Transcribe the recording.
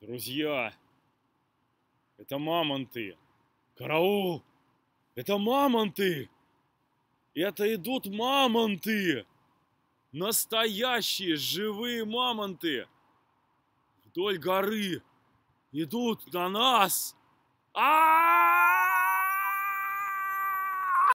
Друзья, это мамонты. Караул! Это мамонты! Это идут мамонты! Настоящие живые мамонты! Вдоль горы идут на нас! А! -а, -а!